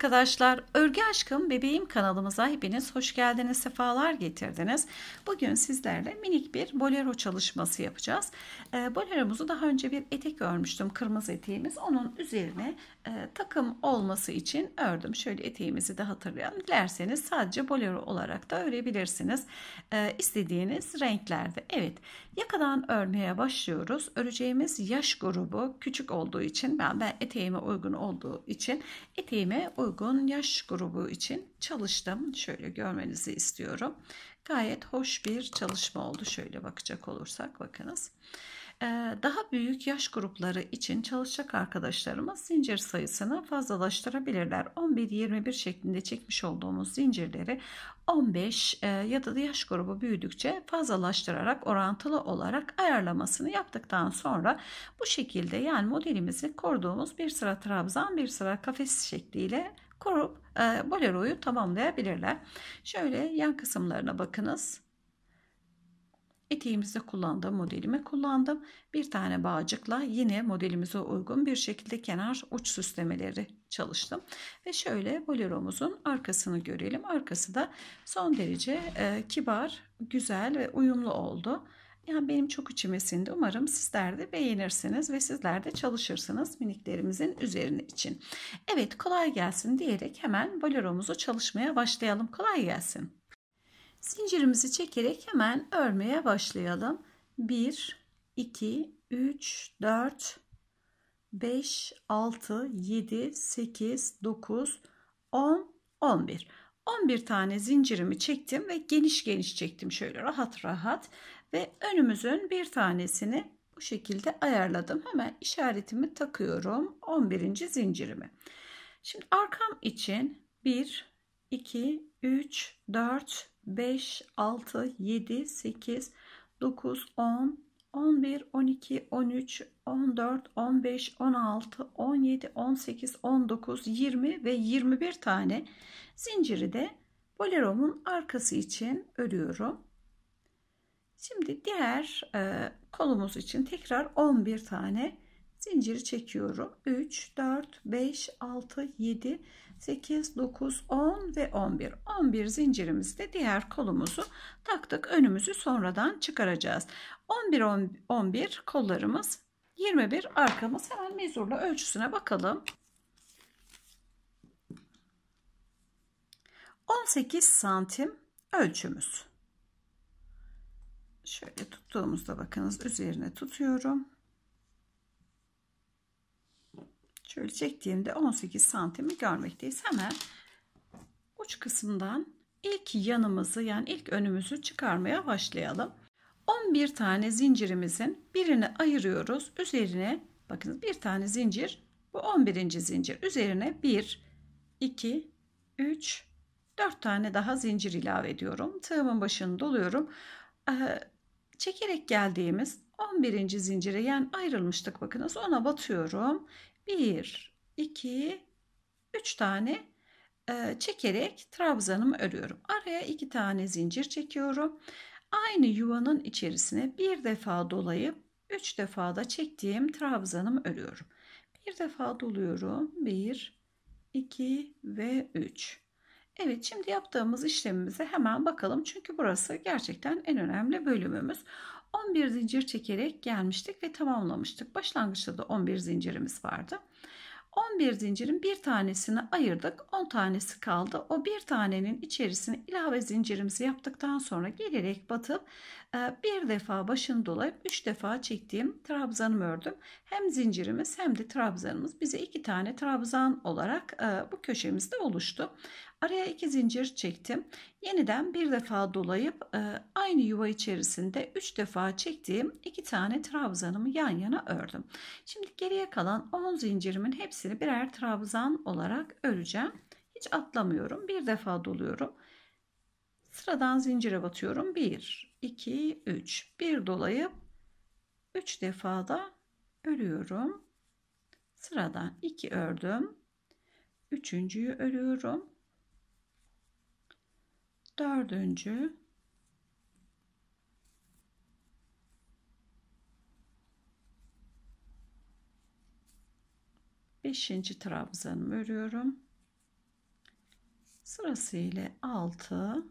arkadaşlar. Örgü Aşkım Bebeğim kanalımıza hepiniz hoş geldiniz, sefalar getirdiniz. Bugün sizlerle minik bir bolero çalışması yapacağız. E, boleromuzu daha önce bir etek örmüştüm, kırmızı eteğimiz. Onun üzerine e, takım olması için ördüm. Şöyle eteğimizi de hatırlayalım. Dilerseniz sadece bolero olarak da örebilirsiniz. E, istediğiniz renklerde. Evet yakadan örmeye başlıyoruz. Öreceğimiz yaş grubu küçük olduğu için ben, ben eteğime uygun olduğu için eteğime uygun yaş grubu için çalıştım. Şöyle görmenizi istiyorum. Gayet hoş bir çalışma oldu. Şöyle bakacak olursak bakınız. Bakınız daha büyük yaş grupları için çalışacak arkadaşlarımız zincir sayısını fazlalaştırabilirler. 11-21 şeklinde çekmiş olduğumuz zincirleri 15 ya da yaş grubu büyüdükçe fazlalaştırarak orantılı olarak ayarlamasını yaptıktan sonra bu şekilde yani modelimizi koruduğumuz bir sıra trabzan bir sıra kafes şekliyle kurup boleroyu tamamlayabilirler. Şöyle yan kısımlarına bakınız. Eteğimizde kullandım, modelimi kullandım. Bir tane bağcıkla yine modelimize uygun bir şekilde kenar uç süslemeleri çalıştım. Ve şöyle boleromuzun arkasını görelim. Arkası da son derece e, kibar, güzel ve uyumlu oldu. Yani benim çok içime sindi. Umarım sizler de beğenirsiniz ve sizler de çalışırsınız miniklerimizin üzerine için. Evet kolay gelsin diyerek hemen boleromuzu çalışmaya başlayalım. Kolay gelsin. Zincirimizi çekerek hemen örmeye başlayalım. 1, 2, 3, 4, 5, 6, 7, 8, 9, 10, 11. 11 tane zincirimi çektim ve geniş geniş çektim şöyle rahat rahat ve önümüzün bir tanesini bu şekilde ayarladım. Hemen işaretimi takıyorum 11. zincirimi. Şimdi arkam için 1, 2, 3, 4, 5, 6, 7, 8, 9, 10, 11, 12, 13, 14, 15, 16, 17, 18, 19, 20 ve 21 tane zinciri de boleromun arkası için örüyorum. Şimdi diğer e, kolumuz için tekrar 11 tane zinciri çekiyorum. 3, 4, 5, 6, 7, 8, 9, 10 ve 11. 11 zincirimizde diğer kolumuzu taktık. Önümüzü sonradan çıkaracağız. 11, 11, kollarımız 21 arkamız. Hemen mezurla ölçüsüne bakalım. 18 santim ölçümüz. Şöyle tuttuğumuzda bakınız üzerine tutuyorum. Şöyle çektiğimde 18 santimi görmekteyiz. Hemen uç kısımdan ilk yanımızı yani ilk önümüzü çıkarmaya başlayalım. 11 tane zincirimizin birini ayırıyoruz. Üzerine bakın bir tane zincir bu 11. zincir. Üzerine 1, 2, 3, 4 tane daha zincir ilave ediyorum. Tığımın başını doluyorum. Ee, çekerek geldiğimiz 11. zincire yani ayrılmıştık bakınız ona batıyorum. 1, 2, 3 tane e, çekerek trabzanımı örüyorum. Araya 2 tane zincir çekiyorum. Aynı yuvanın içerisine bir defa dolayıp 3 defa da çektiğim trabzanımı örüyorum. Bir defa doluyorum. 1, 2 ve 3. Evet şimdi yaptığımız işlemimize hemen bakalım. Çünkü burası gerçekten en önemli bölümümüz. 11 zincir çekerek gelmiştik ve tamamlamıştık. Başlangıçta da 11 zincirimiz vardı. 11 zincirin bir tanesini ayırdık. 10 tanesi kaldı. O bir tanenin içerisine ilave zincirimizi yaptıktan sonra gelerek batıp e, bir defa başını dolayıp 3 defa çektiğim trabzanımı ördüm. Hem zincirimiz hem de trabzanımız bize iki tane trabzan olarak e, bu köşemizde oluştu. Araya iki zincir çektim. Yeniden bir defa dolayıp e, aynı yuva içerisinde üç defa çektiğim iki tane trabzanımı yan yana ördüm. Şimdi geriye kalan 10 zincirimin hepsini birer trabzan olarak öreceğim. Hiç atlamıyorum. Bir defa doluyorum. Sıradan zincire batıyorum. 1, 2, 3. Bir dolayıp 3 defa da örüyorum. Sıradan 2 ördüm. Üçüncüyü örüyorum dördüncü beşinci trabzanımı örüyorum sırasıyla altı,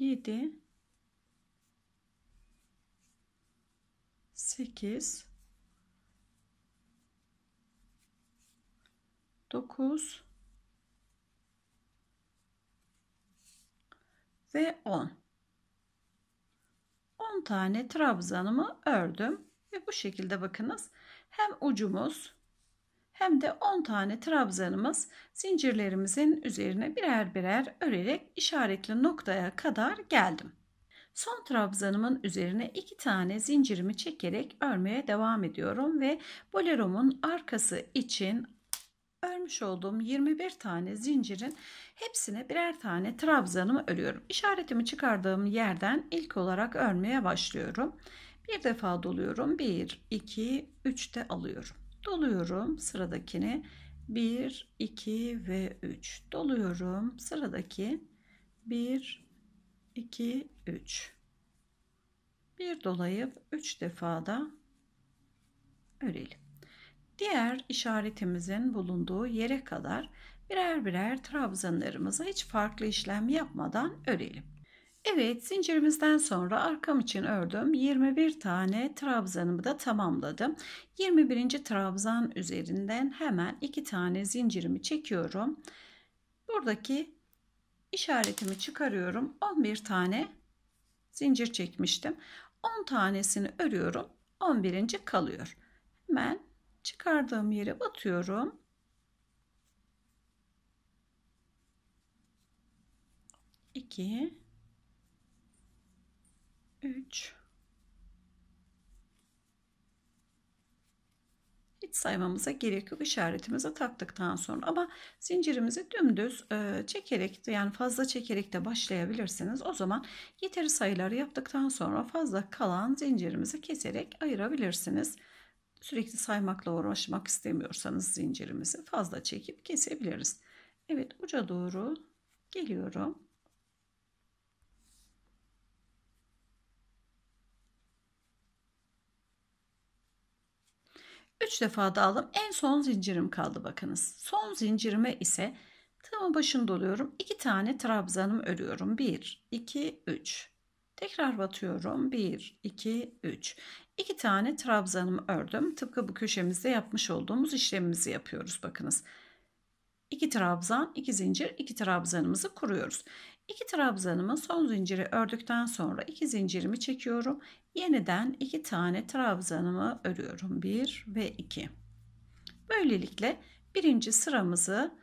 yedi, sekiz, 9 ve 10. 10 tane trabzanımı ördüm ve bu şekilde bakınız hem ucumuz hem de 10 tane trabzanımız zincirlerimizin üzerine birer birer örerek işaretli noktaya kadar geldim. Son trabzanımın üzerine iki tane zincirimi çekerek örmeye devam ediyorum ve boleromun arkası için örmüş olduğum 21 tane zincirin hepsine birer tane trabzanımı örüyorum. İşaretimi çıkardığım yerden ilk olarak örmeye başlıyorum. Bir defa doluyorum. 1, 2, 3 de alıyorum. Doluyorum sıradakini. 1, 2 ve 3. Doluyorum sıradaki 1, 2, 3. Bir dolayıp 3 defa da örelim diğer işaretimizin bulunduğu yere kadar birer birer trabzanlarımızı hiç farklı işlem yapmadan örelim. Evet zincirimizden sonra arkam için ördüm. 21 tane trabzanımı da tamamladım. 21. trabzan üzerinden hemen 2 tane zincirimi çekiyorum. Buradaki işaretimi çıkarıyorum. 11 tane zincir çekmiştim. 10 tanesini örüyorum. 11. kalıyor. Hemen çıkardığım yere batıyorum. İki, üç, hiç saymamıza gerek yok işaretimize taktıktan sonra ama zincirimizi dümdüz e, çekerek de yani fazla çekerek de başlayabilirsiniz o zaman yeteri sayıları yaptıktan sonra fazla kalan zincirimizi keserek ayırabilirsiniz. Sürekli saymakla uğraşmak istemiyorsanız zincirimizi fazla çekip kesebiliriz. Evet uca doğru geliyorum. Üç defa da En son zincirim kaldı bakınız. Son zincirime ise tığımın başını doluyorum. İki tane trabzanım örüyorum. Bir, iki, üç. Tekrar batıyorum. Bir, iki, üç. İki tane trabzanımı ördüm. Tıpkı bu köşemizde yapmış olduğumuz işlemimizi yapıyoruz. Bakınız. 2 trabzan, 2 zincir, 2 trabzanımızı kuruyoruz. 2 trabzanımın son zinciri ördükten sonra 2 zincirimi çekiyorum. Yeniden 2 tane trabzanımı örüyorum. 1 ve 2. Böylelikle birinci sıramızı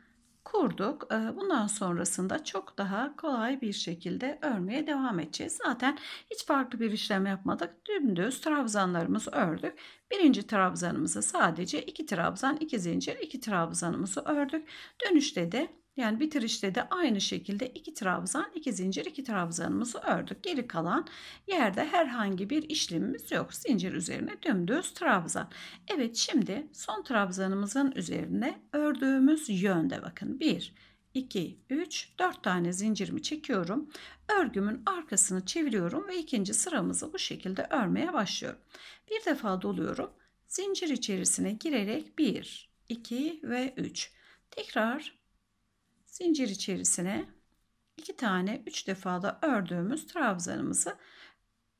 kurduk. Ee, bundan sonrasında çok daha kolay bir şekilde örmeye devam edeceğiz. Zaten hiç farklı bir işlem yapmadık. Dümdüz trabzanlarımızı ördük. Birinci trabzanımızı sadece iki trabzan, iki zincir, iki trabzanımızı ördük. Dönüşte de yani bitirişte de aynı şekilde iki trabzan, iki zincir, iki trabzanımızı ördük. Geri kalan yerde herhangi bir işlemimiz yok. Zincir üzerine dümdüz trabzan. Evet şimdi son trabzanımızın üzerine ördüğümüz yönde bakın. 1 2, 3, 4 tane zincirimi çekiyorum. Örgümün arkasını çeviriyorum ve ikinci sıramızı bu şekilde örmeye başlıyorum. Bir defa doluyorum. Zincir içerisine girerek 1, 2 ve 3. Tekrar zincir içerisine iki tane üç defada ördüğümüz trabzanımızı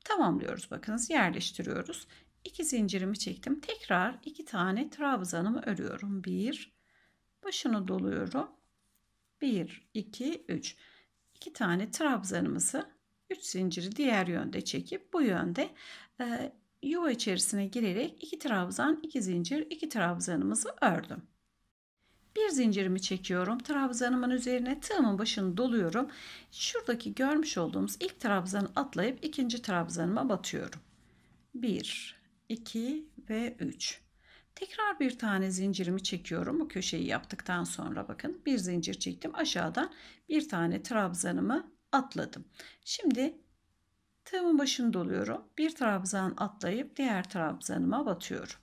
tamamlıyoruz. Bakınız yerleştiriyoruz. 2 zincirimi çektim. Tekrar iki tane trabzanımı örüyorum. Bir, başını doluyorum. Bir, iki, üç. İki tane trabzanımızı 3 zinciri diğer yönde çekip bu yönde e, yuva içerisine girerek iki trabzan, iki zincir, iki trabzanımızı ördüm. Bir zincirimi çekiyorum. Trabzanımın üzerine tığımın başını doluyorum. Şuradaki görmüş olduğumuz ilk trabzanı atlayıp ikinci trabzanıma batıyorum. 1, 2 ve 3. Tekrar bir tane zincirimi çekiyorum. Bu köşeyi yaptıktan sonra bakın bir zincir çektim. Aşağıdan bir tane trabzanımı atladım. Şimdi tığımın başını doluyorum. Bir trabzan atlayıp diğer trabzanıma batıyorum.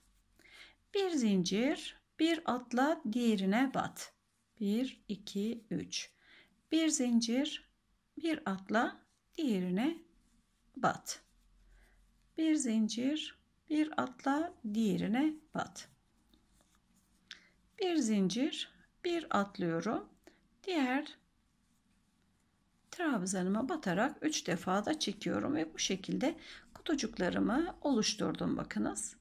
Bir zincir bir atla diğerine bat. 1, 2, 3. Bir zincir, bir atla diğerine bat. Bir zincir, bir atla diğerine bat. Bir zincir, bir atlıyorum. Diğer trabzanıma batarak 3 defa da çekiyorum ve bu şekilde kutucuklarımı oluşturdum bakınız.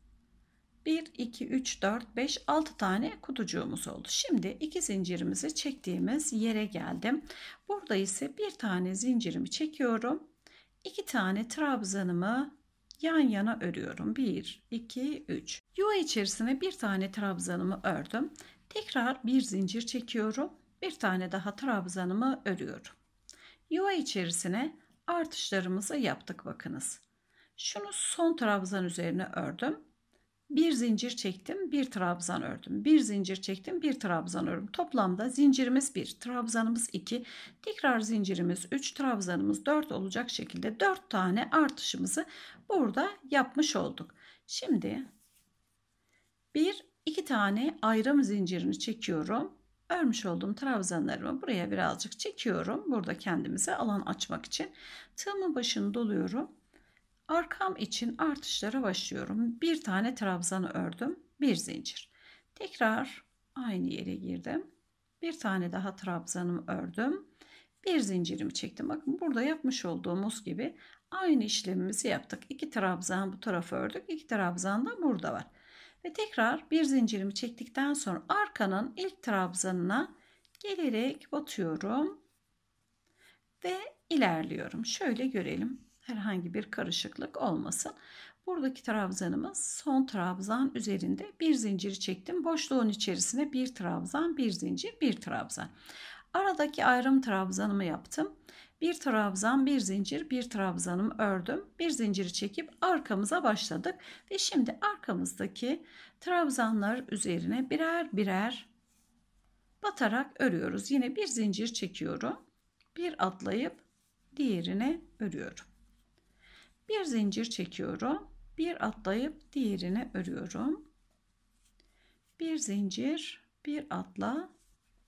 1, 2, 3, 4, 5, 6 tane kutucuğumuz oldu. Şimdi iki zincirimizi çektiğimiz yere geldim. Burada ise bir tane zincirimi çekiyorum. İki tane trabzanımı yan yana örüyorum. 1, 2, 3. Yuva içerisine bir tane trabzanımı ördüm. Tekrar bir zincir çekiyorum. Bir tane daha trabzanımı örüyorum. Yuva içerisine artışlarımızı yaptık bakınız. Şunu son trabzan üzerine ördüm bir zincir çektim, bir trabzan ördüm. Bir zincir çektim, bir trabzan ördüm. Toplamda zincirimiz bir, trabzanımız iki. tekrar zincirimiz üç, trabzanımız dört olacak şekilde dört tane artışımızı burada yapmış olduk. Şimdi bir iki tane ayrım zincirini çekiyorum. Örmüş olduğum trabzanlarımı buraya birazcık çekiyorum. Burada kendimize alan açmak için. Tığımın başını doluyorum. Arkam için artışlara başlıyorum. Bir tane trabzanı ördüm. Bir zincir. Tekrar aynı yere girdim. Bir tane daha trabzanımı ördüm. Bir zincirimi çektim. Bakın burada yapmış olduğumuz gibi aynı işlemimizi yaptık. İki trabzan bu tarafa ördük. İki trabzan da burada var. Ve tekrar bir zincirimi çektikten sonra arkanın ilk trabzanına gelerek batıyorum ve ilerliyorum. Şöyle görelim herhangi bir karışıklık olmasın. Buradaki trabzanımız son trabzan üzerinde bir zincir çektim. Boşluğun içerisine bir trabzan, bir zincir, bir trabzan. Aradaki ayrım trabzanımı yaptım. Bir trabzan, bir zincir, bir trabzanımı ördüm. Bir zinciri çekip arkamıza başladık. Ve şimdi arkamızdaki trabzanlar üzerine birer birer batarak örüyoruz. Yine bir zincir çekiyorum. Bir atlayıp diğerine örüyorum. Bir zincir çekiyorum. Bir atlayıp diğerine örüyorum. Bir zincir, bir atla,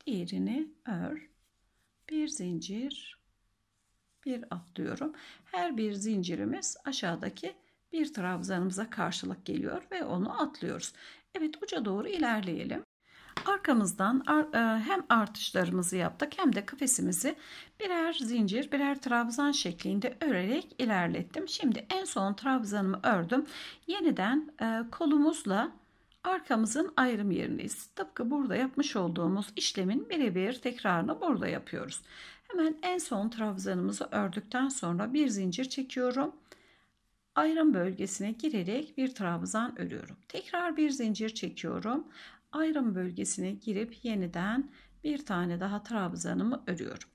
diğerini ör. Bir zincir, bir atlıyorum. Her bir zincirimiz aşağıdaki bir trabzanımıza karşılık geliyor ve onu atlıyoruz. Evet uca doğru ilerleyelim. Arkamızdan e, hem artışlarımızı yaptık hem de kafesimizi birer zincir birer trabzan şeklinde örerek ilerlettim. Şimdi en son trabzanımı ördüm. Yeniden e, kolumuzla arkamızın ayrım yerindeyiz. Tıpkı burada yapmış olduğumuz işlemin birebir tekrarını burada yapıyoruz. Hemen en son trabzanımızı ördükten sonra bir zincir çekiyorum. Ayrım bölgesine girerek bir trabzan örüyorum. Tekrar bir zincir çekiyorum ayrım bölgesine girip yeniden bir tane daha trabzanımı örüyorum.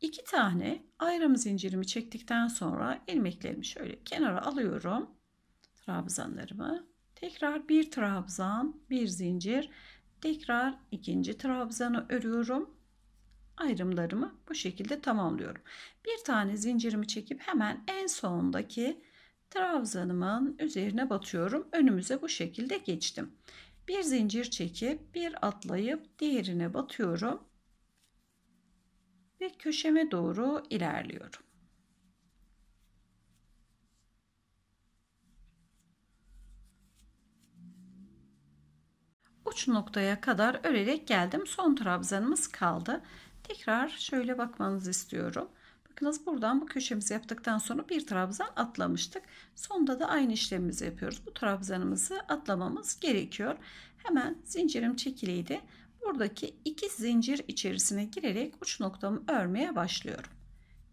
İki tane ayrım zincirimi çektikten sonra ilmeklerimi şöyle kenara alıyorum. Trabzanlarımı tekrar bir trabzan, bir zincir, tekrar ikinci trabzanı örüyorum. Ayrımlarımı bu şekilde tamamlıyorum. Bir tane zincirimi çekip hemen en sondaki trabzanımın üzerine batıyorum. Önümüze bu şekilde geçtim. Bir zincir çekip bir atlayıp diğerine batıyorum. Ve köşeme doğru ilerliyorum. uç noktaya kadar örerek geldim. Son trabzanımız kaldı. Tekrar şöyle bakmanızı istiyorum. Bakınız buradan bu köşemizi yaptıktan sonra bir trabzan atlamıştık. Sonda da aynı işlemimizi yapıyoruz. Bu trabzanımızı atlamamız gerekiyor. Hemen zincirim çekiliydi. Buradaki iki zincir içerisine girerek uç noktamı örmeye başlıyorum.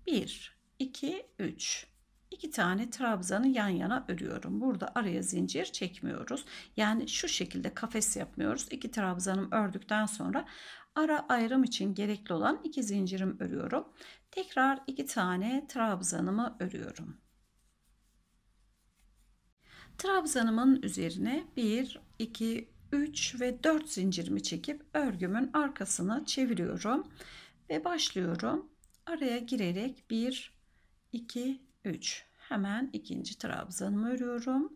1, 2, 3 iki tane trabzanı yan yana örüyorum. Burada araya zincir çekmiyoruz. Yani şu şekilde kafes yapmıyoruz. İki trabzanım ördükten sonra ara ayrım için gerekli olan iki zincirim örüyorum. Tekrar iki tane trabzanımı örüyorum. Trabzanımın üzerine 1, 2, 3 ve 4 zincirimi çekip örgümün arkasını çeviriyorum ve başlıyorum. Araya girerek 1, 2, 3 hemen ikinci trabzanımı örüyorum.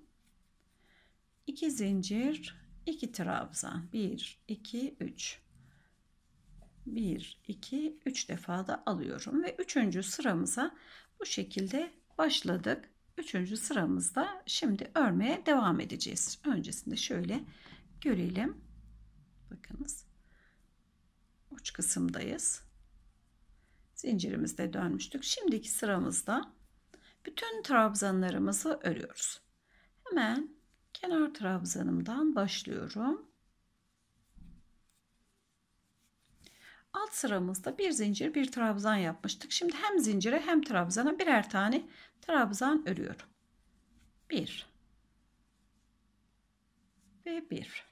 2 zincir, 2 trabzan. 1, 2, 3. 1, 2, 3 defa da alıyorum. Ve 3. sıramıza bu şekilde başladık. 3. sıramızda şimdi örmeye devam edeceğiz. Öncesinde şöyle görelim. Bakınız. Uç kısımdayız. Zincirimizde dönmüştük. Şimdiki sıramızda bütün trabzanlarımızı örüyoruz. Hemen kenar trabzanımdan başlıyorum. Alt sıramızda bir zincir bir trabzan yapmıştık. Şimdi hem zincire hem trabzana birer tane trabzan örüyorum. 1 ve 1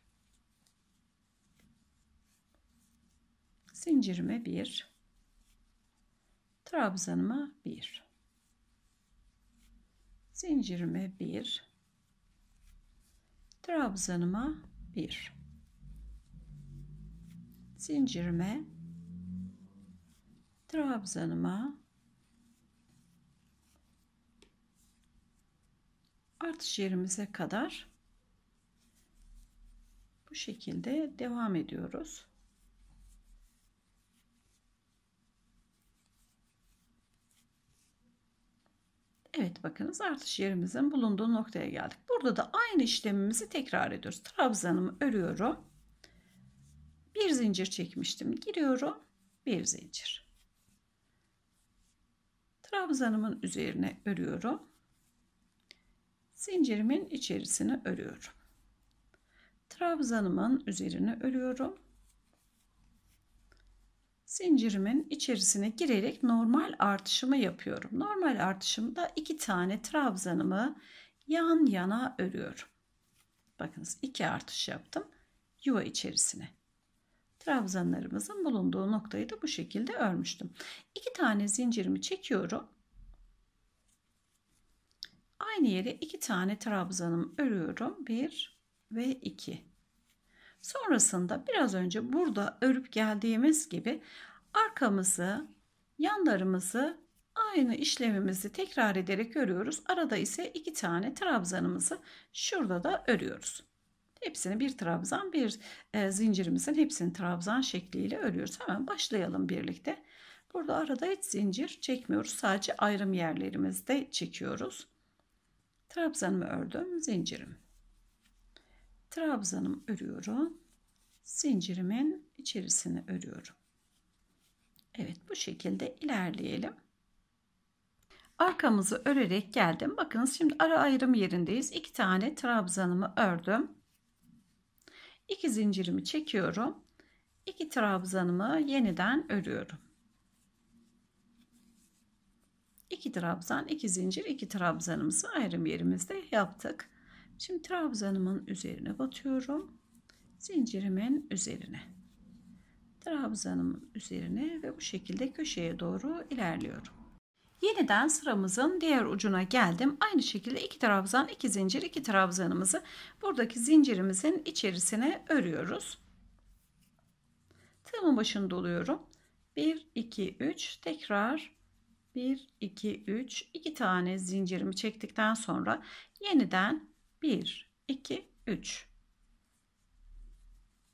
zincirime 1 trabzanıma 1 zincirime 1 trabzanıma 1 zincirime trabzanıma artış yerimize kadar bu şekilde devam ediyoruz. Evet bakınız artış yerimizin bulunduğu noktaya geldik. Burada da aynı işlemimizi tekrar ediyoruz. Trabzanımı örüyorum. Bir zincir çekmiştim. Giriyorum. Bir zincir. Trabzanımın üzerine örüyorum. Zincirimin içerisine örüyorum. Trabzanımın üzerine örüyorum. Zincirimin içerisine girerek normal artışımı yapıyorum. Normal artışımda iki tane trabzanımı yan yana örüyorum. Bakınız iki artış yaptım yuva içerisine trabzanlarımızın bulunduğu noktayı da bu şekilde örmüştüm. İki tane zincirimi çekiyorum. Aynı yere iki tane trabzanım örüyorum. Bir ve iki. Sonrasında biraz önce burada örüp geldiğimiz gibi arkamızı, yanlarımızı aynı işlemimizi tekrar ederek örüyoruz. Arada ise iki tane trabzanımızı şurada da örüyoruz. Hepsini bir trabzan bir e, zincirimizin hepsini trabzan şekliyle örüyoruz. Hemen başlayalım birlikte. Burada arada hiç zincir çekmiyoruz. Sadece ayrım yerlerimizde çekiyoruz. Trabzanımı ördüm. Zincirim. trabzanımı örüyorum. Zincirimin içerisini örüyorum. Evet bu şekilde ilerleyelim. Arkamızı örerek geldim. Bakınız şimdi ara ayrım yerindeyiz. İki tane trabzanımı ördüm. 2 zincirimi çekiyorum. iki trabzanımı yeniden örüyorum. 2 trabzan, iki zincir, iki trabzanımızı ayrım yerimizde yaptık. Şimdi trabzanımın üzerine batıyorum. Zincirimin üzerine. Trabzanımın üzerine ve bu şekilde köşeye doğru ilerliyorum. Yeniden sıramızın diğer ucuna geldim. Aynı şekilde iki trabzan, iki zincir, iki trabzanımızı buradaki zincirimizin içerisine örüyoruz. Tığımın başını doluyorum. 1 2 3 tekrar 1 2 3 2 tane zincirimi çektikten sonra yeniden 1 2 3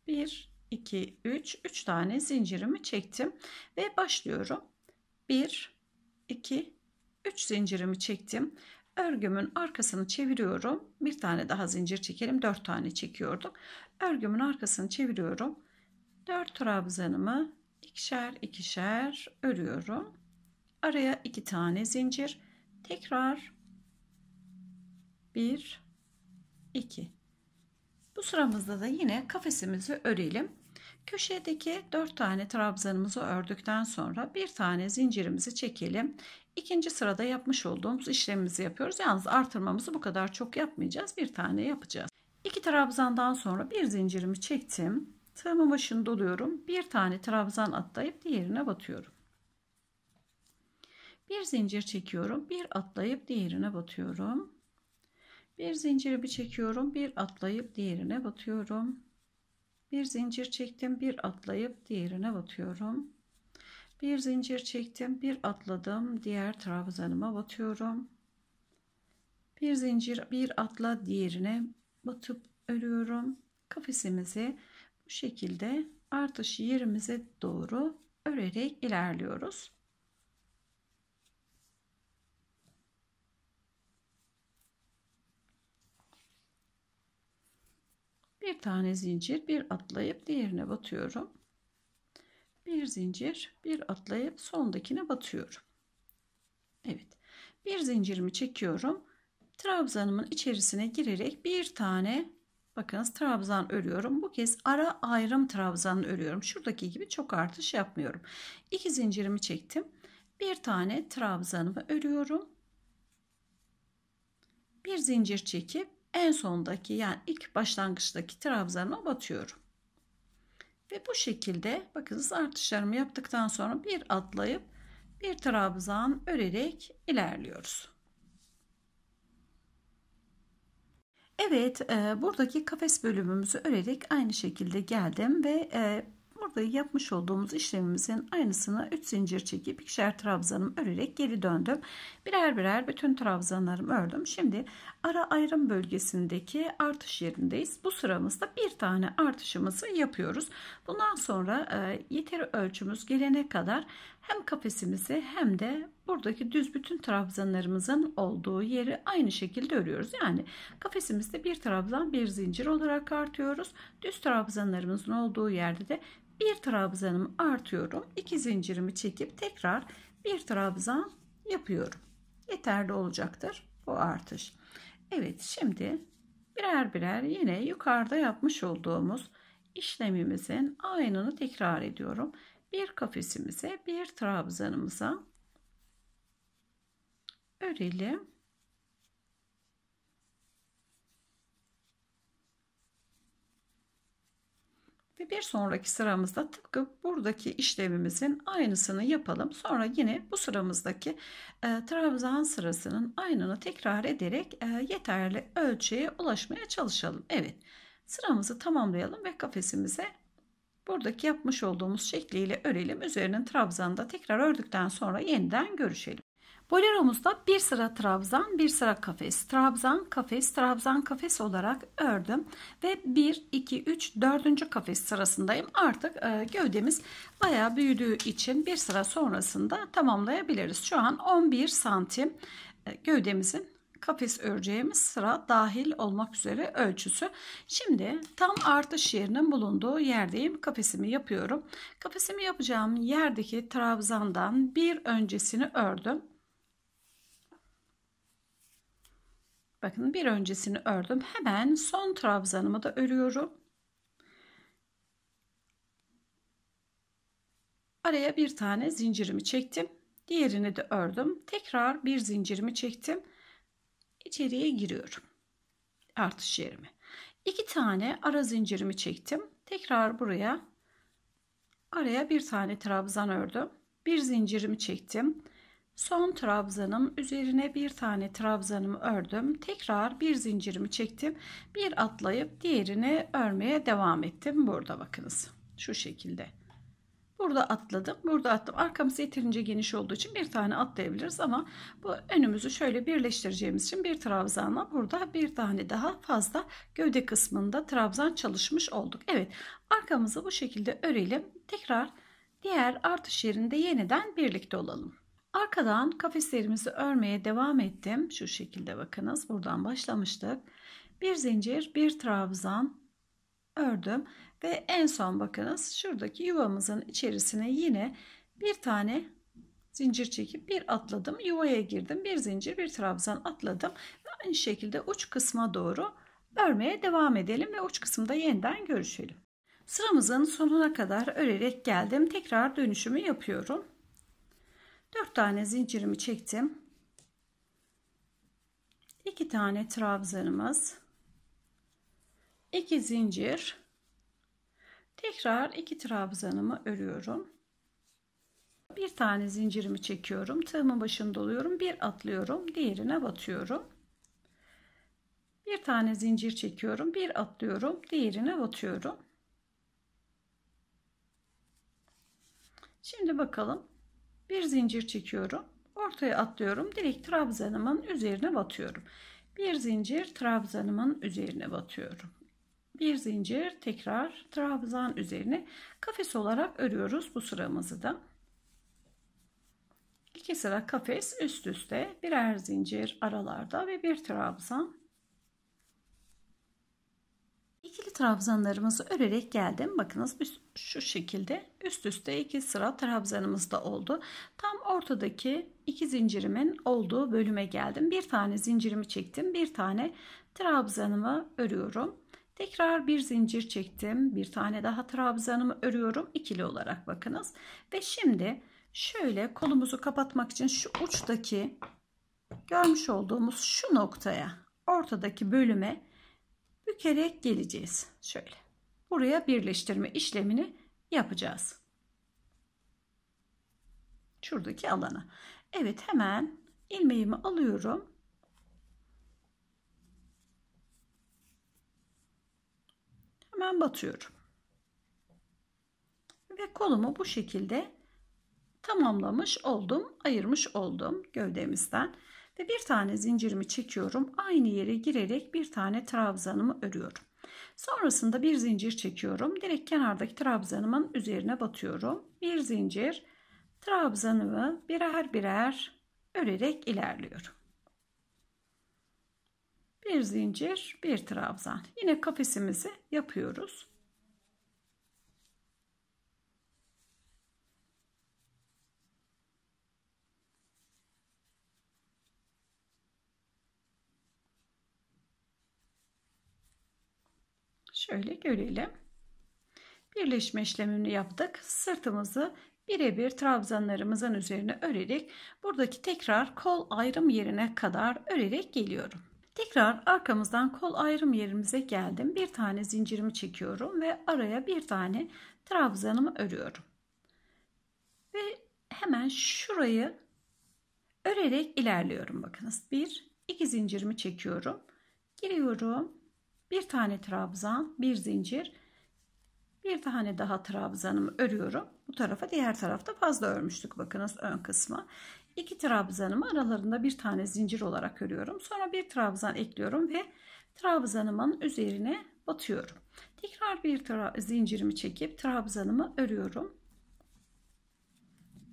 1 2 3 3 tane zincirimi çektim ve başlıyorum. 1 2 3 zincirimi çektim örgümün arkasını çeviriyorum bir tane daha zincir çekelim 4 tane çekiyordum. örgümün arkasını çeviriyorum 4 trabzanımı ikişer ikişer örüyorum araya 2 tane zincir tekrar 1 2 bu sıramızda da yine kafesimizi örelim Köşedeki 4 tane trabzanımızı ördükten sonra bir tane zincirimizi çekelim. İkinci sırada yapmış olduğumuz işlemimizi yapıyoruz. Yalnız artırmamızı bu kadar çok yapmayacağız. Bir tane yapacağız. İki trabzandan sonra bir zincirimi çektim. Tığımın başını doluyorum. Bir tane trabzan atlayıp diğerine batıyorum. Bir zincir çekiyorum. Bir atlayıp diğerine batıyorum. Bir zincirimi çekiyorum. Bir atlayıp diğerine batıyorum bir zincir çektim bir atlayıp diğerine batıyorum bir zincir çektim bir atladım diğer trabzanıma batıyorum bir zincir bir atla diğerine batıp örüyorum kafesimizi bu şekilde artış yerimize doğru örerek ilerliyoruz bir tane zincir bir atlayıp diğerine batıyorum bir zincir bir atlayıp sondakine batıyorum Evet bir zincirimi çekiyorum trabzanımın içerisine girerek bir tane bakınız trabzan örüyorum bu kez ara ayrım trabzanı örüyorum şuradaki gibi çok artış yapmıyorum iki zincirimi çektim bir tane trabzanımı örüyorum bir zincir çekip en sondaki yani ilk başlangıçtaki trabzanıma batıyorum. Ve bu şekilde bakınız artışlarımı yaptıktan sonra bir atlayıp bir trabzan örerek ilerliyoruz. Evet, e, buradaki kafes bölümümüzü örerek aynı şekilde geldim ve e, Burada yapmış olduğumuz işlemimizin aynısını 3 zincir çekip ikişer trabzanım örerek geri döndüm. Birer birer bütün trabzanlarımı ördüm. Şimdi ara ayrım bölgesindeki artış yerindeyiz. Bu sıramızda bir tane artışımızı yapıyoruz. Bundan sonra e, yeteri ölçümüz gelene kadar hem kafesimizi hem de buradaki düz bütün trabzanlarımızın olduğu yeri aynı şekilde örüyoruz. Yani kafesimizde bir trabzan bir zincir olarak artıyoruz. Düz trabzanlarımızın olduğu yerde de bir trabzanımı artıyorum. 2 zincirimi çekip tekrar bir trabzan yapıyorum. Yeterli olacaktır bu artış. Evet şimdi birer birer yine yukarıda yapmış olduğumuz işlemimizin aynını tekrar ediyorum. Bir kafesimize bir trabzanımıza örelim. Ve bir sonraki sıramızda tıpkı buradaki işlemimizin aynısını yapalım. Sonra yine bu sıramızdaki e, trabzan sırasının aynını tekrar ederek e, yeterli ölçüye ulaşmaya çalışalım. Evet sıramızı tamamlayalım ve kafesimize buradaki yapmış olduğumuz şekliyle örelim. Üzerinin da tekrar ördükten sonra yeniden görüşelim. Boleromuzda bir sıra trabzan, bir sıra kafes, trabzan, kafes, trabzan, kafes olarak ördüm ve 1, 2, 3, 4. kafes sırasındayım. Artık e, gövdemiz bayağı büyüdüğü için bir sıra sonrasında tamamlayabiliriz. Şu an 11 santim e, gövdemizin kafes öreceğimiz sıra dahil olmak üzere ölçüsü. Şimdi tam artış yerinin bulunduğu yerdeyim. Kafesimi yapıyorum. Kafesimi yapacağım yerdeki trabzandan bir öncesini ördüm. Bakın bir öncesini ördüm. Hemen son trabzanımı da örüyorum. Araya bir tane zincirimi çektim. Diğerini de ördüm. Tekrar bir zincirimi çektim. İçeriye giriyorum. Artış yerimi. İki tane ara zincirimi çektim. Tekrar buraya araya bir tane trabzan ördüm. Bir zincirimi çektim. Son trabzanım üzerine bir tane trabzanımı ördüm. Tekrar bir zincirimi çektim. Bir atlayıp diğerini örmeye devam ettim. Burada bakınız. Şu şekilde. Burada atladım. Burada attım. Arkamız yeterince geniş olduğu için bir tane atlayabiliriz ama bu önümüzü şöyle birleştireceğimiz için bir trabzanla burada bir tane daha fazla gövde kısmında trabzan çalışmış olduk. Evet. Arkamızı bu şekilde örelim. Tekrar diğer artış yerinde yeniden birlikte olalım. Arkadan kafeslerimizi örmeye devam ettim. Şu şekilde bakınız. Buradan başlamıştık. Bir zincir, bir trabzan ördüm. Ve en son bakınız şuradaki yuvamızın içerisine yine bir tane zincir çekip bir atladım. Yuvaya girdim. Bir zincir, bir trabzan atladım. Ve aynı şekilde uç kısma doğru örmeye devam edelim ve uç kısımda yeniden görüşelim. Sıramızın sonuna kadar örerek geldim. Tekrar dönüşümü yapıyorum. 4 tane zincirimi çektim. 2 tane trabzanımız. 2 zincir. Tekrar 2 trabzanımı örüyorum. Bir tane zincirimi çekiyorum. Tığımın başını doluyorum. Bir atlıyorum. Diğerine batıyorum. Bir tane zincir çekiyorum. Bir atlıyorum. Diğerine batıyorum. Şimdi bakalım bir zincir çekiyorum. Ortaya atlıyorum. Direkt trabzanımın üzerine batıyorum. Bir zincir trabzanımın üzerine batıyorum. Bir zincir tekrar trabzan üzerine kafes olarak örüyoruz bu sıramızı da. İki sıra kafes üst üste birer zincir aralarda ve bir trabzan ikili trabzanlarımızı örerek geldim. Bakınız biz şu şekilde üst üste iki sıra trabzanımız da oldu. Tam ortadaki iki zincirimin olduğu bölüme geldim. Bir tane zincirimi çektim. Bir tane trabzanımı örüyorum. Tekrar bir zincir çektim. Bir tane daha trabzanımı örüyorum. ikili olarak bakınız. Ve şimdi şöyle kolumuzu kapatmak için şu uçtaki görmüş olduğumuz şu noktaya ortadaki bölüme bükerek geleceğiz. Şöyle. Buraya birleştirme işlemini yapacağız. Şuradaki alana. Evet hemen ilmeğimi alıyorum. Hemen batıyorum. Ve kolumu bu şekilde tamamlamış oldum. Ayırmış oldum gövdemizden. Ve bir tane zincirimi çekiyorum. Aynı yere girerek bir tane trabzanımı örüyorum. Sonrasında bir zincir çekiyorum. Direkt kenardaki trabzanımın üzerine batıyorum. Bir zincir trabzanımı birer birer örerek ilerliyorum. Bir zincir, bir trabzan. Yine kafesimizi yapıyoruz. Şöyle görelim. Birleşme işlemini yaptık. Sırtımızı birebir trabzanlarımızın üzerine örerek buradaki tekrar kol ayrım yerine kadar örerek geliyorum. Tekrar arkamızdan kol ayrım yerimize geldim. Bir tane zincirimi çekiyorum ve araya bir tane trabzanımı örüyorum. Ve hemen şurayı örerek ilerliyorum. Bakınız bir iki zincirimi çekiyorum. Giriyorum bir tane trabzan bir zincir bir tane daha trabzanımı örüyorum bu tarafa diğer tarafta fazla örmüştük bakınız ön kısmı. iki trabzanımı aralarında bir tane zincir olarak örüyorum sonra bir trabzan ekliyorum ve trabzanımın üzerine batıyorum tekrar bir zincirimi çekip trabzanımı örüyorum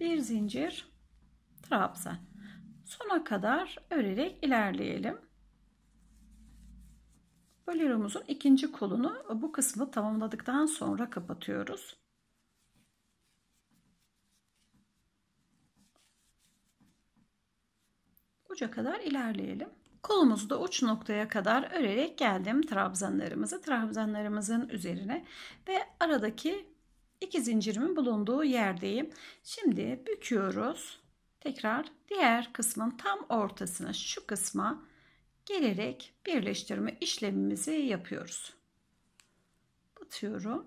bir zincir trabzan sona kadar örerek ilerleyelim Boleromuzun ikinci kolunu bu kısmı tamamladıktan sonra kapatıyoruz. Uca kadar ilerleyelim. Kolumuzu da uç noktaya kadar örerek geldim trabzanlarımızı. Trabzanlarımızın üzerine ve aradaki iki zincirimin bulunduğu yerdeyim. Şimdi büküyoruz. Tekrar diğer kısmın tam ortasına şu kısma gelerek birleştirme işlemimizi yapıyoruz. Batıyorum.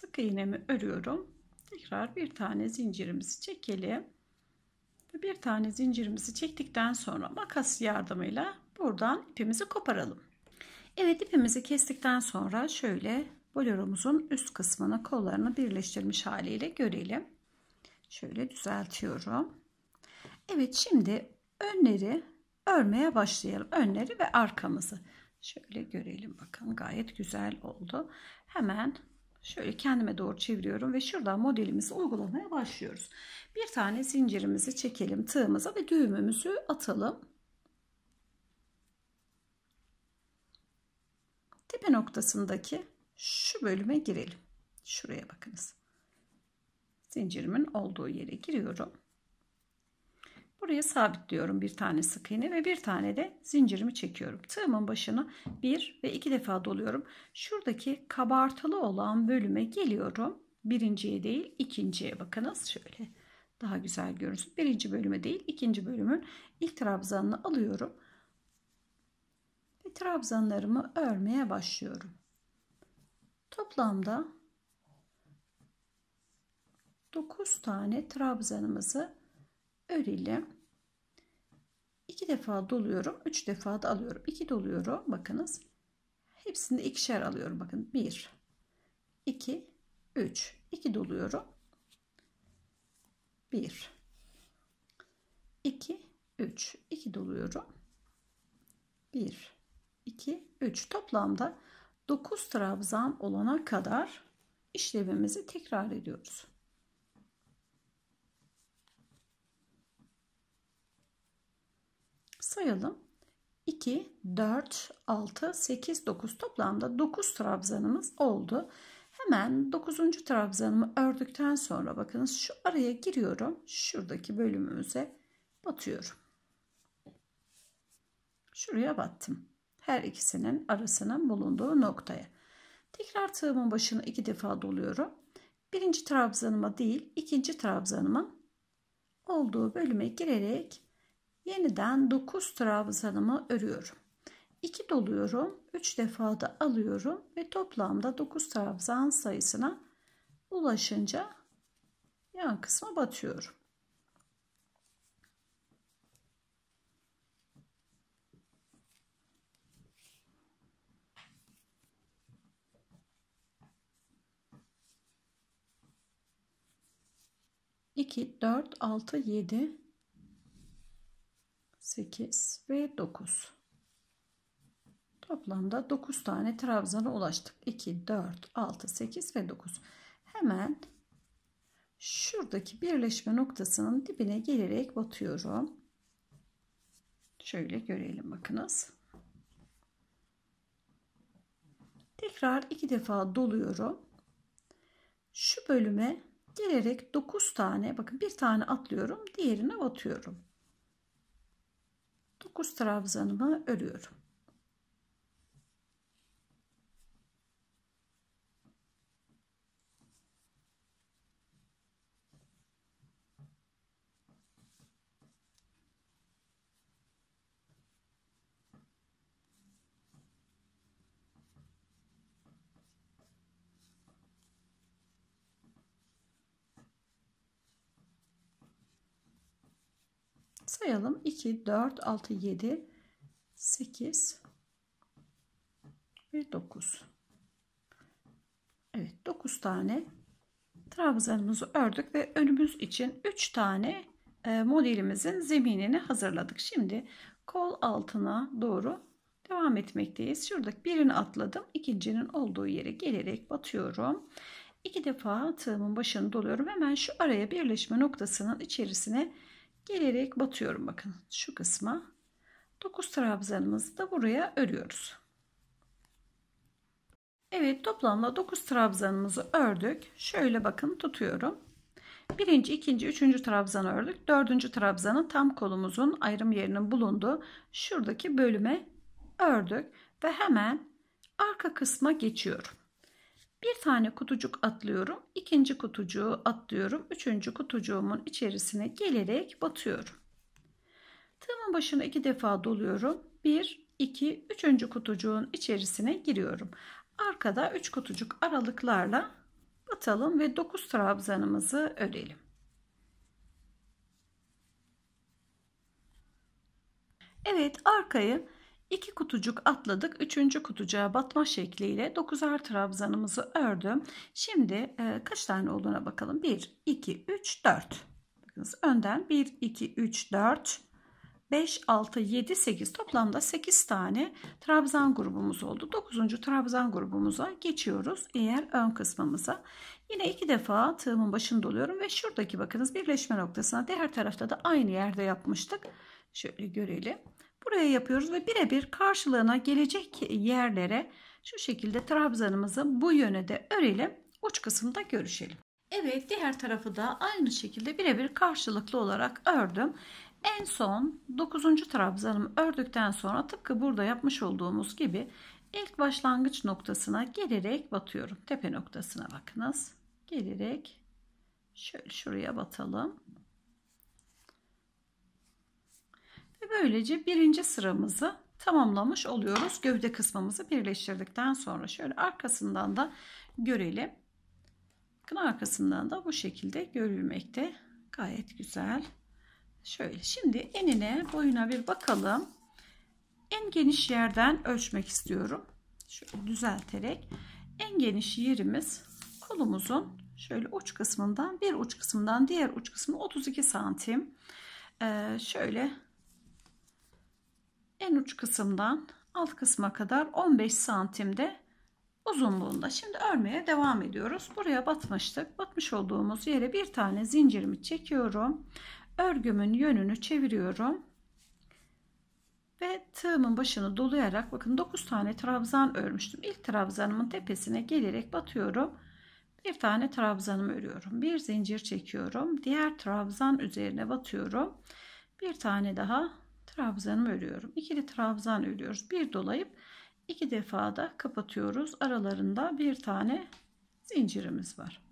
Sık iğnemi örüyorum. Tekrar bir tane zincirimizi çekelim. Bir tane zincirimizi çektikten sonra makas yardımıyla buradan ipimizi koparalım. Evet ipimizi kestikten sonra şöyle boleromuzun üst kısmını kollarını birleştirmiş haliyle görelim. Şöyle düzeltiyorum. Evet şimdi önleri örmeye başlayalım. Önleri ve arkamızı. Şöyle görelim bakın gayet güzel oldu. Hemen şöyle kendime doğru çeviriyorum ve şuradan modelimizi uygulamaya başlıyoruz. Bir tane zincirimizi çekelim tığımıza ve düğümümüzü atalım. Tepe noktasındaki şu bölüme girelim. Şuraya bakınız. Zincirimin olduğu yere giriyorum. Buraya sabitliyorum bir tane sık iğne ve bir tane de zincirimi çekiyorum. Tığımın başına bir ve iki defa doluyorum. Şuradaki kabartılı olan bölüme geliyorum. Birinciye değil ikinciye bakınız şöyle daha güzel görünsün. Birinci bölüme değil ikinci bölümün ilk trabzanını alıyorum. Ve trabzanlarımı örmeye başlıyorum. Toplamda 9 tane trabzanımızı örelim. 2 defa doluyorum. 3 defa da alıyorum. 2 doluyorum. Bakınız. hepsinde ikişer alıyorum. Bakın 1 2 3 2 doluyorum. 1 2 3 2 doluyorum. 1 2 3 toplamda 9 trabzan olana kadar işlemimizi tekrar ediyoruz. sayalım. 2, 4, 6, 8, 9 toplamda 9 trabzanımız oldu. Hemen 9. trabzanımı ördükten sonra bakınız şu araya giriyorum. Şuradaki bölümümüze batıyorum. Şuraya battım. Her ikisinin arasının bulunduğu noktaya. Tekrar tığımın başını iki defa doluyorum. Birinci trabzanıma değil ikinci trabzanımın olduğu bölüme girerek Yeniden 9 trabzanımı örüyorum. 2 doluyorum. 3 defa da alıyorum ve toplamda 9 trabzan sayısına ulaşınca yan kısma batıyorum. İki, dört, altı, yedi, 8 ve 9. Toplamda 9 tane trabzana ulaştık. 2, 4, 6, 8 ve 9. Hemen şuradaki birleşme noktasının dibine gelerek batıyorum. Şöyle görelim bakınız. Tekrar iki defa doluyorum. Şu bölüme gelerek 9 tane bakın bir tane atlıyorum diğerine batıyorum. Kuz trabzanımı örüyorum. sayalım 2 4 6 7 8 ve 9 Evet 9 tane trabzanımızı ördük ve önümüz için 3 tane e, modelimizin zeminini hazırladık. Şimdi kol altına doğru devam etmekteyiz. Şuradaki birini atladım. ikincinin olduğu yere gelerek batıyorum. iki defa tığımın başını doluyorum. Hemen şu araya birleşme noktasının içerisine gelerek batıyorum bakın şu kısma. 9 trabzanımızı da buraya örüyoruz. Evet toplamda 9 trabzanımızı ördük. Şöyle bakın tutuyorum. Birinci, ikinci, üçüncü trabzanı ördük. Dördüncü trabzanı tam kolumuzun ayrım yerinin bulunduğu şuradaki bölüme ördük. Ve hemen arka kısma geçiyorum. Bir tane kutucuk atlıyorum. ikinci kutucuğu atlıyorum. Üçüncü kutucuğumun içerisine gelerek batıyorum. Tığımın başına iki defa doluyorum. Bir, iki, üçüncü kutucuğun içerisine giriyorum. Arkada üç kutucuk aralıklarla batalım ve dokuz trabzanımızı örelim. Evet arkayı 2 kutucuk atladık. 3. kutucuğa batma şekliyle 9'ar trabzanımızı ördüm. Şimdi e, kaç tane olduğuna bakalım. 1, 2, 3, 4. Bakınız önden 1, 2, 3, 4, 5, 6, 7, 8 toplamda 8 tane trabzan grubumuz oldu. 9. trabzan grubumuza geçiyoruz. Eğer ön kısmımıza. Yine iki defa tığımın başını doluyorum ve şuradaki bakınız birleşme noktasına diğer tarafta da aynı yerde yapmıştık. Şöyle görelim. Buraya yapıyoruz ve birebir karşılığına gelecek yerlere şu şekilde trabzanımızı bu yöne de örelim. Uç kısımda görüşelim. Evet diğer tarafı da aynı şekilde birebir karşılıklı olarak ördüm. En son 9. trabzanımı ördükten sonra tıpkı burada yapmış olduğumuz gibi ilk başlangıç noktasına gelerek batıyorum. Tepe noktasına bakınız. Gelerek şöyle şuraya batalım. Ve böylece birinci sıramızı tamamlamış oluyoruz. Gövde kısmımızı birleştirdikten sonra şöyle arkasından da görelim. Bakın arkasından da bu şekilde görülmekte. Gayet güzel. Şöyle şimdi enine boyuna bir bakalım. En geniş yerden ölçmek istiyorum. Şöyle düzelterek en geniş yerimiz kolumuzun şöyle uç kısmından bir uç kısmından diğer uç kısmı 32 santim. Ee, şöyle en uç kısımdan alt kısma kadar 15 santimde uzunluğunda. Şimdi örmeye devam ediyoruz. Buraya batmıştık. Batmış olduğumuz yere bir tane zincirimi çekiyorum. Örgümün yönünü çeviriyorum. Ve tığımın başını dolayarak bakın 9 tane trabzan örmüştüm. İlk trabzanımın tepesine gelerek batıyorum. Bir tane trabzanımı örüyorum. Bir zincir çekiyorum. Diğer trabzan üzerine batıyorum. Bir tane daha trabzanımı örüyorum. İkili trabzan örüyoruz. Bir dolayıp iki defa da kapatıyoruz. Aralarında bir tane zincirimiz var.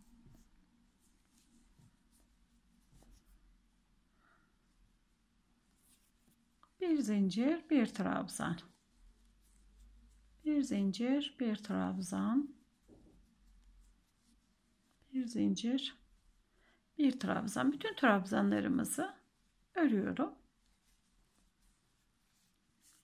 Bir zincir, bir trabzan. Bir zincir, bir trabzan. Bir zincir, bir trabzan. Bütün trabzanlarımızı örüyorum.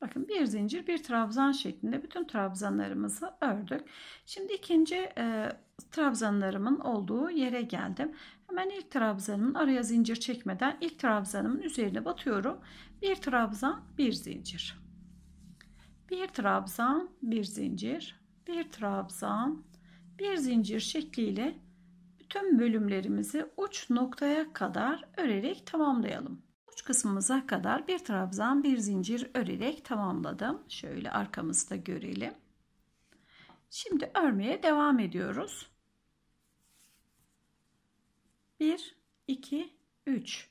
Bakın bir zincir bir trabzan şeklinde bütün trabzanlarımızı ördük. Şimdi ikinci e, trabzanlarımın olduğu yere geldim. Hemen ilk trabzanımın araya zincir çekmeden ilk trabzanımın üzerine batıyorum. Bir trabzan bir zincir. Bir trabzan bir zincir. Bir trabzan bir zincir şekliyle tüm bölümlerimizi uç noktaya kadar örerek tamamlayalım uç kısmımıza kadar bir trabzan bir zincir örerek tamamladım. Şöyle arkamızda görelim. Şimdi örmeye devam ediyoruz. 1 2 3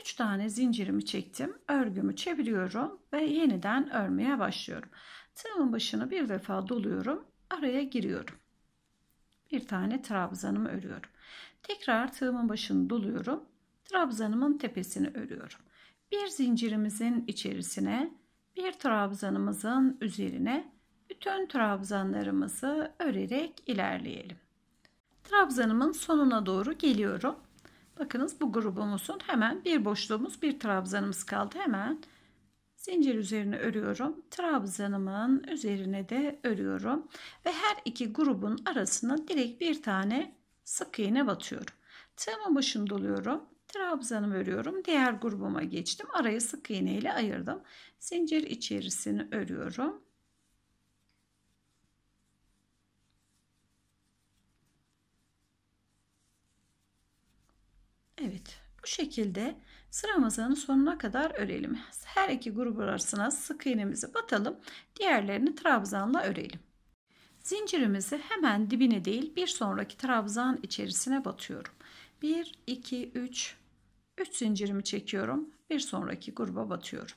3 tane zincirimi çektim. Örgümü çeviriyorum ve yeniden örmeye başlıyorum. Tığımın başını bir defa doluyorum. Araya giriyorum. Bir tane trabzanımı örüyorum. Tekrar tığımın başını doluyorum trabzanımın tepesini örüyorum. Bir zincirimizin içerisine bir trabzanımızın üzerine bütün trabzanlarımızı örerek ilerleyelim. Trabzanımın sonuna doğru geliyorum. Bakınız bu grubumuzun hemen bir boşluğumuz bir trabzanımız kaldı. Hemen zincir üzerine örüyorum. Trabzanımın üzerine de örüyorum. Ve her iki grubun arasına direkt bir tane sık iğne batıyorum. Tığımın başını doluyorum. Trabzan'ı örüyorum. Diğer grubuma geçtim. Arayı sık iğne ile ayırdım. Zincir içerisini örüyorum. Evet. Bu şekilde sıramızın sonuna kadar örelim. Her iki grup arasına sık iğnemizi batalım. Diğerlerini trabzanla örelim. Zincirimizi hemen dibine değil bir sonraki trabzan içerisine batıyorum. 1, 2, 3, 3 zincirimi çekiyorum. Bir sonraki gruba batıyorum.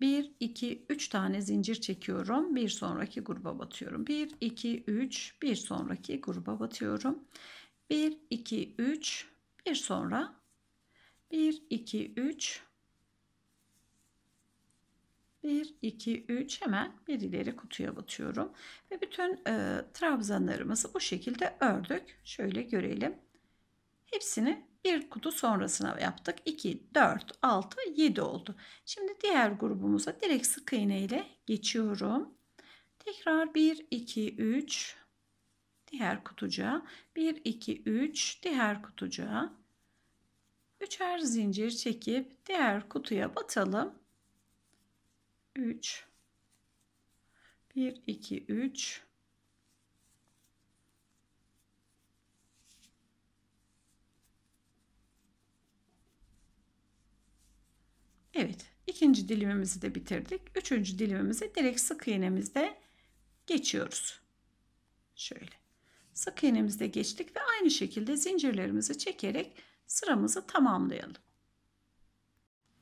1 2 3 tane zincir çekiyorum. Bir sonraki gruba batıyorum. 1 2 3 bir sonraki gruba batıyorum. 1 2 3 bir sonra 1 2 3 1 2 3 hemen bir ileri kutuya batıyorum ve bütün e, trabzanlarımızı bu şekilde ördük. Şöyle görelim. Hepsini bir kutu sonrasına yaptık. 2, 4, 6, 7 oldu. Şimdi diğer grubumuza direkt sık iğne ile geçiyorum. Tekrar 1, 2, 3, diğer kutucuğa. 1, 2, 3, diğer kutucuğa. Üçer zincir çekip diğer kutuya batalım. 3, 1, 2, 3, Evet, ikinci dilimimizi de bitirdik. Üçüncü dilimimize direkt sık iğnemizde geçiyoruz. Şöyle. Sık iğnemizde geçtik ve aynı şekilde zincirlerimizi çekerek sıramızı tamamlayalım.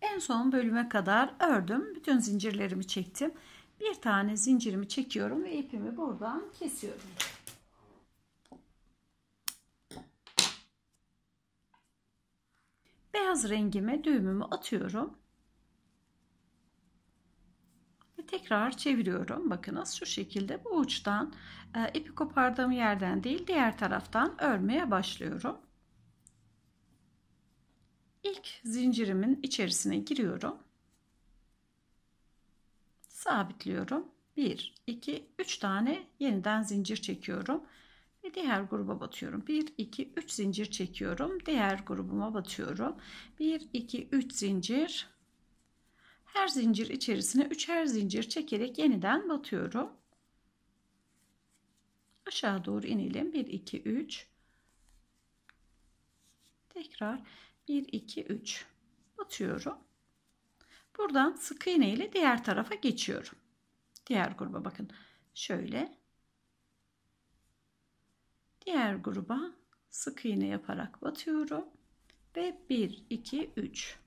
En son bölüme kadar ördüm. Bütün zincirlerimi çektim. Bir tane zincirimi çekiyorum ve ipimi buradan kesiyorum. Beyaz rengime düğümümü atıyorum Tekrar çeviriyorum. Bakınız şu şekilde bu uçtan e, ipi kopardığım yerden değil diğer taraftan örmeye başlıyorum. İlk zincirimin içerisine giriyorum. Sabitliyorum. 1, 2, 3 tane yeniden zincir çekiyorum. Ve diğer gruba batıyorum. 1, 2, 3 zincir çekiyorum. Diğer grubuma batıyorum. 1, 2, 3 zincir her zincir içerisine üçer zincir çekerek yeniden batıyorum. Aşağı doğru inelim. 1 2 3 Tekrar 1 2 3 batıyorum. Buradan sık iğne ile diğer tarafa geçiyorum. Diğer gruba bakın. Şöyle diğer gruba sık iğne yaparak batıyorum ve 1 2 3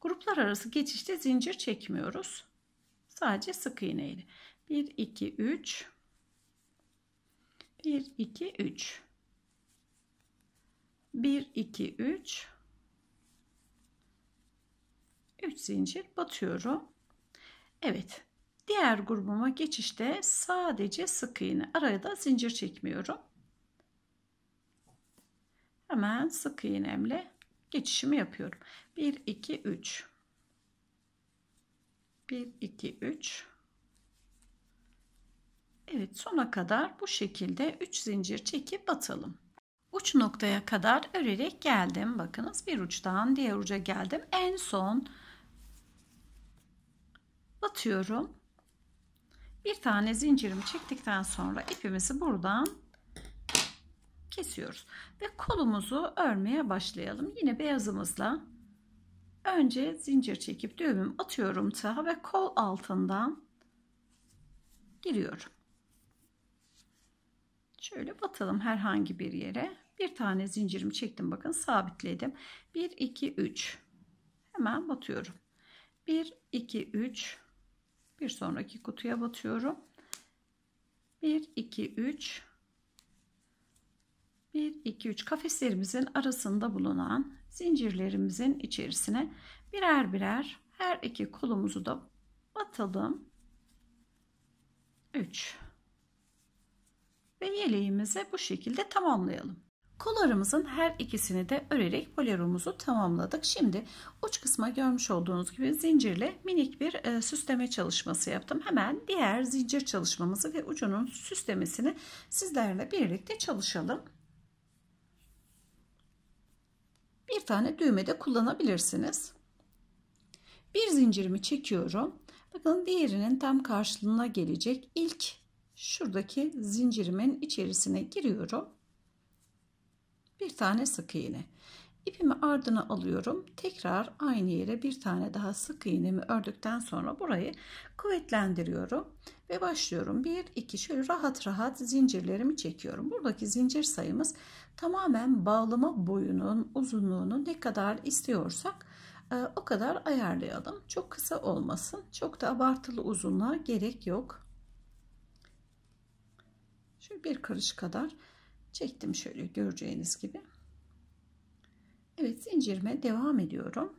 Gruplar arası geçişte zincir çekmiyoruz. Sadece sık iğne ile. 1 2 3 1 2 3 1 2 3 3 zincir batıyorum. Evet. Diğer grubuma geçişte sadece sık iğne. Araya da zincir çekmiyorum. Hemen sık iğnemle geçişimi yapıyorum. 1 2 3 1 2 3 Evet sona kadar bu şekilde 3 zincir çekip batalım. Uç noktaya kadar örerek geldim. Bakınız bir uçtan diğer uca geldim. En son batıyorum. Bir tane zincirimi çektikten sonra ipimizi buradan kesiyoruz ve kolumuzu örmeye başlayalım. Yine beyazımızla Önce zincir çekip düğümümü atıyorum sağa ve kol altından giriyorum. Şöyle batalım herhangi bir yere. Bir tane zincirimi çektim bakın sabitledim. 1 2 3. Hemen batıyorum. 1 2 3. Bir sonraki kutuya batıyorum. 1 2 3 1 2 3 kafeslerimizin arasında bulunan zincirlerimizin içerisine birer birer her iki kolumuzu da batalım. 3 ve yeleğimizi bu şekilde tamamlayalım. Kollarımızın her ikisini de örerek polerumuzu tamamladık. Şimdi uç kısma görmüş olduğunuz gibi zincirle minik bir e, süsleme çalışması yaptım. Hemen diğer zincir çalışmamızı ve ucunun süslemesini sizlerle birlikte çalışalım. bir tane düğme de kullanabilirsiniz. Bir zincirimi çekiyorum. Bakın diğerinin tam karşılığına gelecek ilk şuradaki zincirimin içerisine giriyorum. Bir tane sık iğne. İpimi ardına alıyorum. Tekrar aynı yere bir tane daha sık iğnemi ördükten sonra burayı kuvvetlendiriyorum ve başlıyorum. 1 2 şöyle rahat rahat zincirlerimi çekiyorum. Buradaki zincir sayımız tamamen bağlama boyunun uzunluğunu ne kadar istiyorsak e, o kadar ayarlayalım. Çok kısa olmasın. Çok da abartılı uzunluğa gerek yok. Şöyle bir karış kadar çektim şöyle göreceğiniz gibi. Evet zincirime devam ediyorum.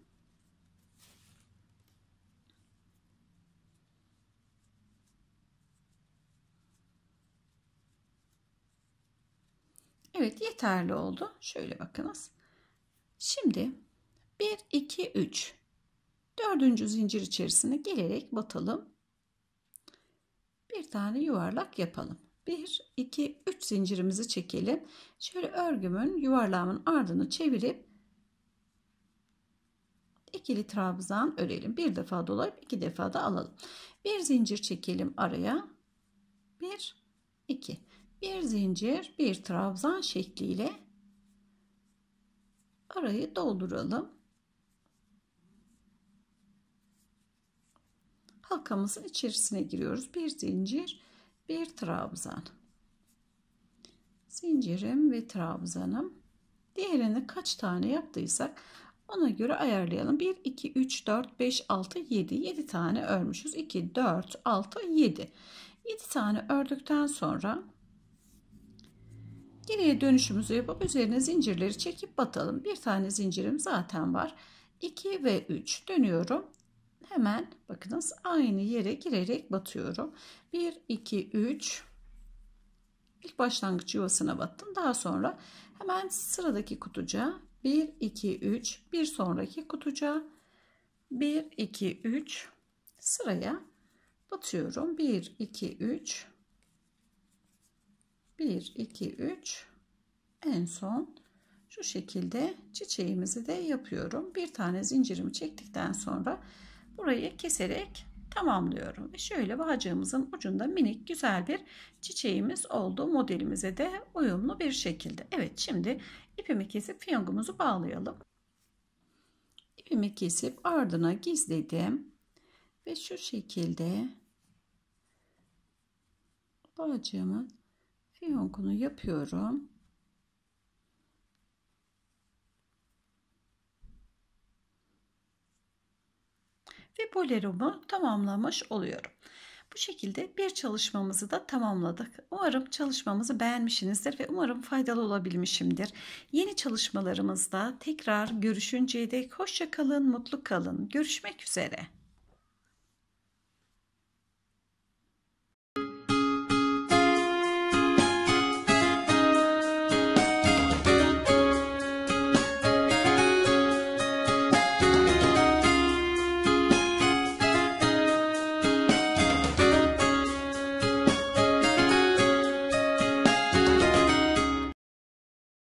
Evet yeterli oldu. Şöyle bakınız. Şimdi 1, 2, 3. Dördüncü zincir içerisine gelerek batalım. Bir tane yuvarlak yapalım. 1, 2, 3 zincirimizi çekelim. Şöyle örgümün yuvarlağımın ardını çevirip ikili trabzan örelim. Bir defa dolayıp iki defa da alalım. Bir zincir çekelim araya. 1, 2 bir zincir bir trabzan şekliyle arayı dolduralım. Halkamızın içerisine giriyoruz. Bir zincir bir trabzan. Zincirim ve trabzanım. Diğerini kaç tane yaptıysak ona göre ayarlayalım. 1, 2, 3, 4, 5, 6, 7. 7 tane örmüşüz. 2, 4, 6, 7. 7 tane ördükten sonra Geriye dönüşümüzü yapıp üzerine zincirleri çekip batalım. Bir tane zincirim zaten var. 2 ve 3 dönüyorum. Hemen bakınız aynı yere girerek batıyorum. 1, 2, 3. İlk başlangıç yuvasına battım. Daha sonra hemen sıradaki kutuca 1, 2, 3. Bir sonraki kutuca 1, 2, 3. Sıraya batıyorum. 1, 2, 3. 1 2 3 en son şu şekilde çiçeğimizi de yapıyorum bir tane zincirimi çektikten sonra burayı keserek tamamlıyorum ve şöyle bağcığımızın ucunda minik güzel bir çiçeğimiz oldu modelimize de uyumlu bir şekilde evet şimdi ipimi kesip fiyongumuzu bağlayalım ipimi kesip ardına gizledim ve şu şekilde bağcığımı fiyonkunu yapıyorum. Ve boleromu tamamlamış oluyorum. Bu şekilde bir çalışmamızı da tamamladık. Umarım çalışmamızı beğenmişsinizdir ve umarım faydalı olabilmişimdir. Yeni çalışmalarımızda tekrar görüşünceye dek hoşça kalın, mutlu kalın. Görüşmek üzere.